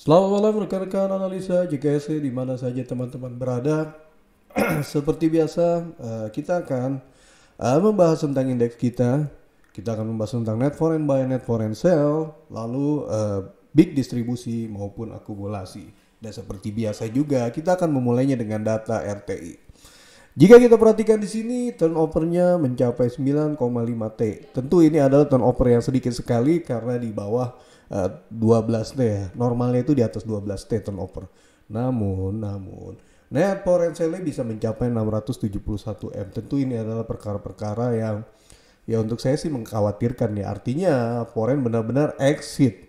Selamat malam rekan-rekan analisa JKS di mana saja teman-teman berada. Seperti biasa, eh, kita akan eh, membahas tentang indeks kita. Kita akan membahas tentang net foreign buy, net foreign sell, lalu eh, big distribusi maupun akumulasi. Dan seperti biasa juga, kita akan memulainya dengan data RTI. Jika kita perhatikan di sini turnovernya mencapai 9,5 T. Tentu ini adalah turnover yang sedikit sekali karena di bawah uh, eh, 12 T ya. Normalnya itu di atas 12 T turnover. Namun, namun net power sale bisa mencapai 671 M. Tentu ini adalah perkara-perkara yang ya untuk saya sih mengkhawatirkan ya. Artinya foreign benar-benar exit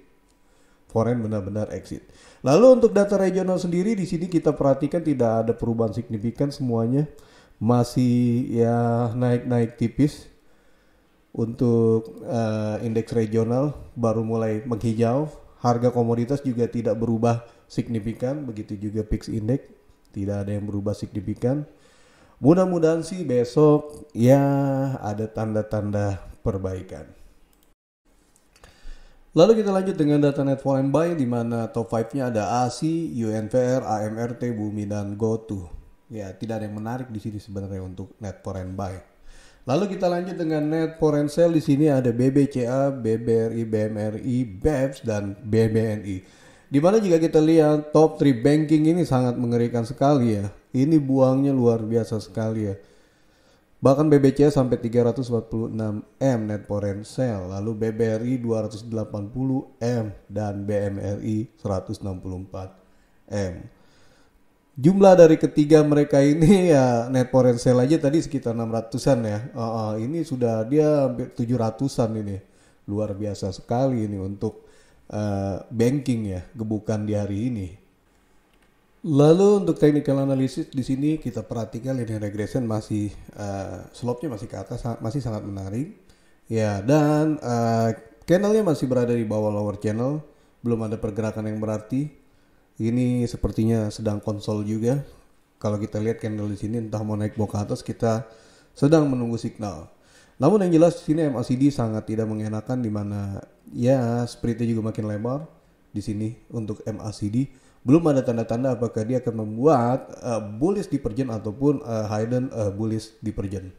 foreign benar-benar exit. Lalu untuk data regional sendiri di sini kita perhatikan tidak ada perubahan signifikan semuanya masih ya naik-naik tipis untuk uh, indeks regional baru mulai menghijau harga komoditas juga tidak berubah signifikan begitu juga fix index tidak ada yang berubah signifikan mudah-mudahan sih besok ya ada tanda-tanda perbaikan Lalu kita lanjut dengan data net foreign buy di mana top 5-nya ada ASI, UNVR, AMRT, Bumi, dan GoTo. Ya, tidak ada yang menarik di sini sebenarnya untuk net foreign buy. Lalu kita lanjut dengan net foreign sell. Di sini ada BBCA, BBRI, BMRI, BEPS, dan BBNI. mana jika kita lihat top 3 banking ini sangat mengerikan sekali ya. Ini buangnya luar biasa sekali ya. Bahkan BBCA sampai 346 M net foreign sale, lalu BBRI 280 M dan BMRI 164 M jumlah dari ketiga mereka ini ya net for sale aja tadi sekitar 600-an ya. Uh, uh, ini sudah dia hampir 700-an ini. Luar biasa sekali ini untuk uh, banking ya, gebukan di hari ini. Lalu untuk technical analysis di sini kita perhatikan linear regression masih uh, slope-nya masih ke atas masih sangat menarik. Ya, dan uh, channelnya masih berada di bawah lower channel, belum ada pergerakan yang berarti ini sepertinya sedang konsol juga. Kalau kita lihat candle di sini entah mau naik mau ke atas kita sedang menunggu signal. Namun yang jelas di sini MACD sangat tidak mengenakan di mana ya spreadnya juga makin lebar di sini untuk MACD. Belum ada tanda-tanda apakah dia akan membuat uh, bullish divergen ataupun uh, hidden uh, bullish divergen.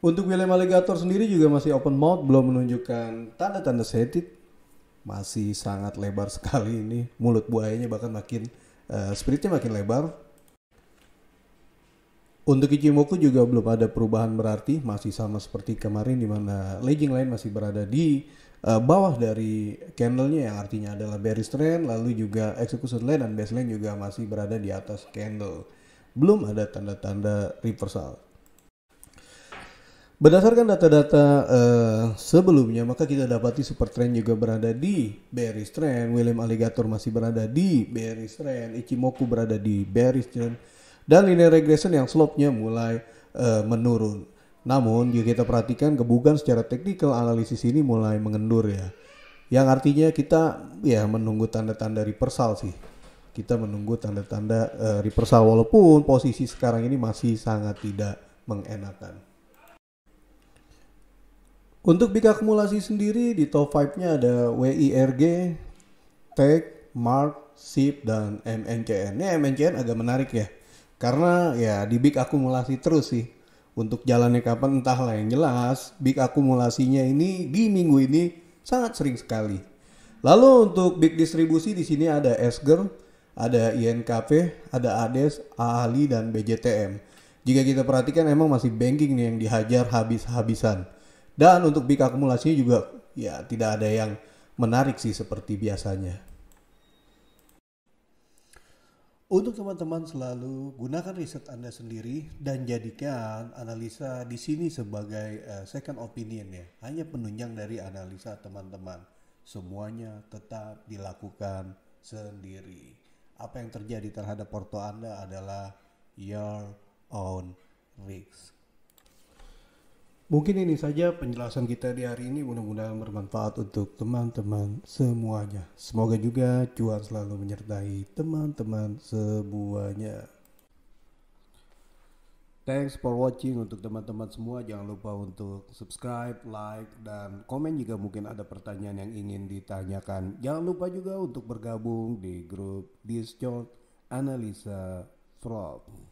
Untuk William Alligator sendiri juga masih open mouth, belum menunjukkan tanda-tanda sedikit masih sangat lebar sekali ini mulut buayanya bahkan makin uh, spiritnya makin lebar untuk Ichimoku juga belum ada perubahan berarti masih sama seperti kemarin di mana legging lain masih berada di uh, bawah dari candlenya yang artinya adalah bearish trend lalu juga execution line dan base line juga masih berada di atas candle belum ada tanda-tanda reversal Berdasarkan data-data uh, sebelumnya, maka kita dapati super trend juga berada di bearish trend, William Alligator masih berada di bearish trend, Ichimoku berada di bearish trend, dan linear regression yang slope-nya mulai uh, menurun. Namun, jika kita perhatikan kebugan secara teknikal analisis ini mulai mengendur ya. Yang artinya kita ya menunggu tanda-tanda reversal sih. Kita menunggu tanda-tanda uh, reversal walaupun posisi sekarang ini masih sangat tidak mengenakan. Untuk big akumulasi sendiri di top 5-nya ada WIRG, tech, MARK, SIP, dan MNCN. Ini MNCN agak menarik ya. Karena ya di big akumulasi terus sih. Untuk jalannya kapan entahlah yang jelas. Big akumulasinya ini di minggu ini sangat sering sekali. Lalu untuk big distribusi di sini ada Esger, ada INKP, ada ADES, aali dan BJTM. Jika kita perhatikan emang masih banking nih yang dihajar habis-habisan dan untuk big akumulasi juga ya tidak ada yang menarik sih seperti biasanya. Untuk teman-teman selalu gunakan riset Anda sendiri dan jadikan analisa di sini sebagai eh, second opinion ya, hanya penunjang dari analisa teman-teman. Semuanya tetap dilakukan sendiri. Apa yang terjadi terhadap porto Anda adalah your own risk. Mungkin ini saja penjelasan kita di hari ini mudah-mudahan bermanfaat untuk teman-teman semuanya. Semoga juga cuan selalu menyertai teman-teman semuanya. Thanks for watching untuk teman-teman semua. Jangan lupa untuk subscribe, like, dan komen jika mungkin ada pertanyaan yang ingin ditanyakan. Jangan lupa juga untuk bergabung di grup Discord Analisa Frog.